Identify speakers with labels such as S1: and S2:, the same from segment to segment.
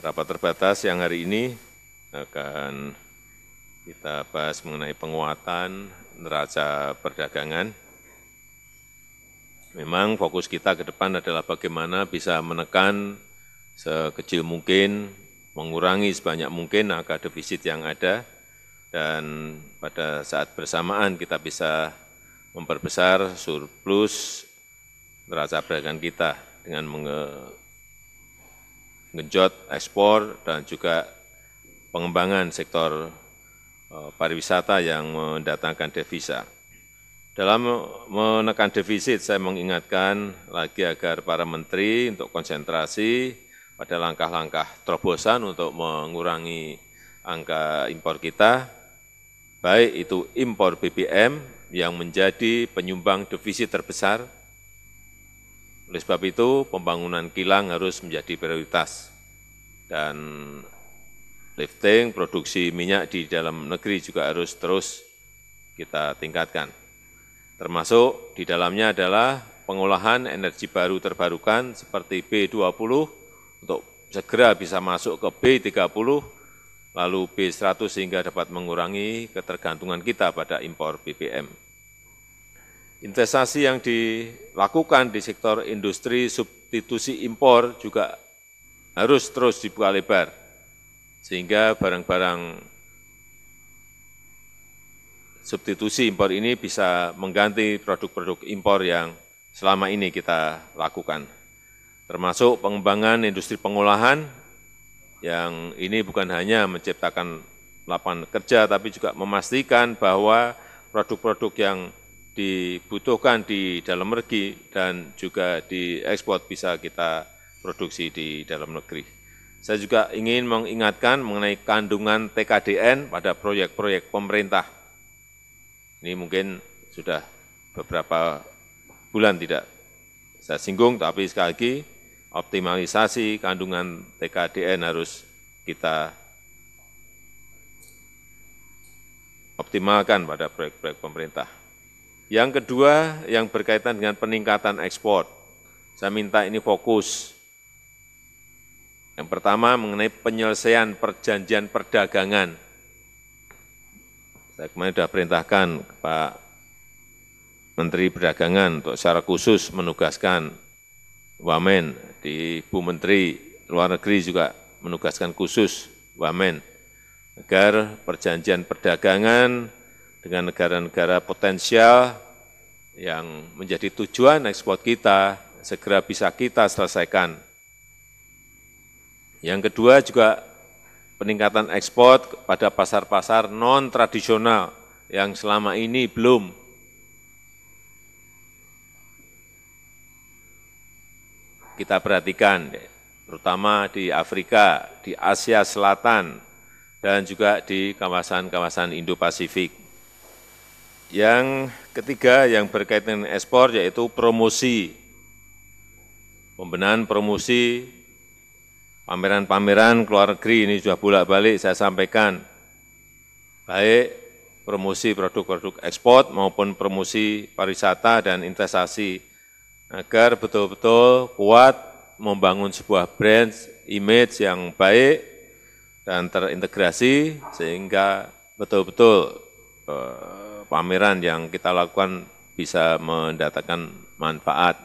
S1: rapat terbatas yang hari ini akan kita bahas mengenai penguatan neraca perdagangan. Memang fokus kita ke depan adalah bagaimana bisa menekan sekecil mungkin, mengurangi sebanyak mungkin angka defisit yang ada, dan pada saat bersamaan kita bisa memperbesar surplus neraca perdagangan kita dengan mengembangkan ngejot ekspor dan juga pengembangan sektor eh, pariwisata yang mendatangkan devisa. Dalam menekan defisit, saya mengingatkan lagi agar para menteri untuk konsentrasi pada langkah-langkah terobosan untuk mengurangi angka impor kita, baik itu impor BBM yang menjadi penyumbang defisit terbesar oleh sebab itu, pembangunan kilang harus menjadi prioritas dan lifting produksi minyak di dalam negeri juga harus terus kita tingkatkan. Termasuk di dalamnya adalah pengolahan energi baru terbarukan seperti B20 untuk segera bisa masuk ke B30 lalu B100 sehingga dapat mengurangi ketergantungan kita pada impor BBM. Investasi yang dilakukan di sektor industri substitusi impor juga harus terus dibuka lebar, sehingga barang-barang substitusi impor ini bisa mengganti produk-produk impor yang selama ini kita lakukan. Termasuk pengembangan industri pengolahan yang ini bukan hanya menciptakan lapangan kerja tapi juga memastikan bahwa produk-produk yang dibutuhkan di dalam negeri dan juga diekspor bisa kita produksi di dalam negeri. Saya juga ingin mengingatkan mengenai kandungan TKDN pada proyek-proyek pemerintah. Ini mungkin sudah beberapa bulan tidak saya singgung, tapi sekali lagi optimalisasi kandungan TKDN harus kita optimalkan pada proyek-proyek pemerintah. Yang kedua, yang berkaitan dengan peningkatan ekspor. Saya minta ini fokus. Yang pertama mengenai penyelesaian perjanjian perdagangan. Saya kemarin sudah perintahkan Pak Menteri Perdagangan untuk secara khusus menugaskan Wamen di Bu Menteri Luar Negeri juga menugaskan khusus Wamen agar perjanjian perdagangan dengan negara-negara potensial yang menjadi tujuan ekspor kita, segera bisa kita selesaikan. Yang kedua juga peningkatan ekspor pada pasar-pasar non-tradisional yang selama ini belum kita perhatikan, terutama di Afrika, di Asia Selatan, dan juga di kawasan-kawasan Indo-Pasifik. Yang ketiga yang berkaitan dengan ekspor yaitu promosi, pembenahan promosi, pameran-pameran keluar negeri ini sudah bolak-balik saya sampaikan, baik promosi produk-produk ekspor maupun promosi pariwisata dan investasi agar betul-betul kuat membangun sebuah brand image yang baik dan terintegrasi sehingga betul-betul eh, pameran yang kita lakukan bisa mendatangkan manfaat.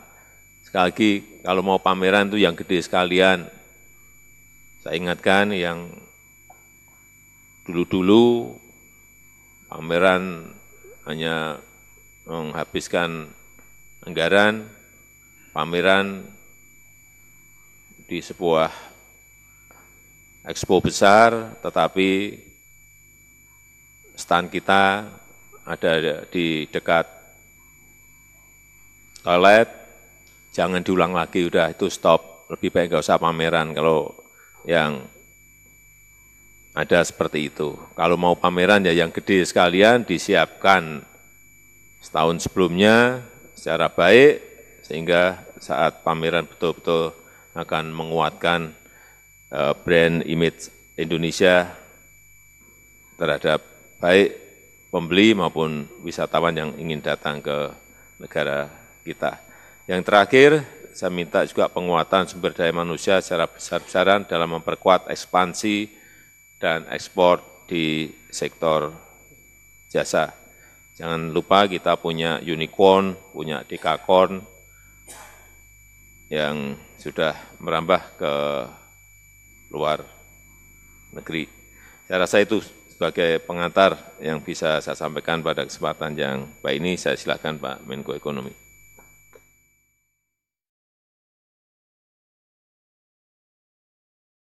S1: Sekali lagi, kalau mau pameran itu yang gede sekalian. Saya ingatkan yang dulu-dulu pameran hanya menghabiskan anggaran, pameran di sebuah expo besar, tetapi stand kita ada di dekat toilet, jangan diulang lagi, udah itu stop. Lebih baik nggak usah pameran kalau yang ada seperti itu. Kalau mau pameran ya yang gede sekalian disiapkan setahun sebelumnya secara baik, sehingga saat pameran betul-betul akan menguatkan eh, brand image Indonesia terhadap baik pembeli maupun wisatawan yang ingin datang ke negara kita. Yang terakhir, saya minta juga penguatan sumber daya manusia secara besar-besaran dalam memperkuat ekspansi dan ekspor di sektor jasa. Jangan lupa kita punya unicorn, punya dekakorn yang sudah merambah ke luar negeri. Saya rasa itu sebagai pengantar yang bisa saya sampaikan pada kesempatan yang baik ini, saya silakan Pak Menko Ekonomi.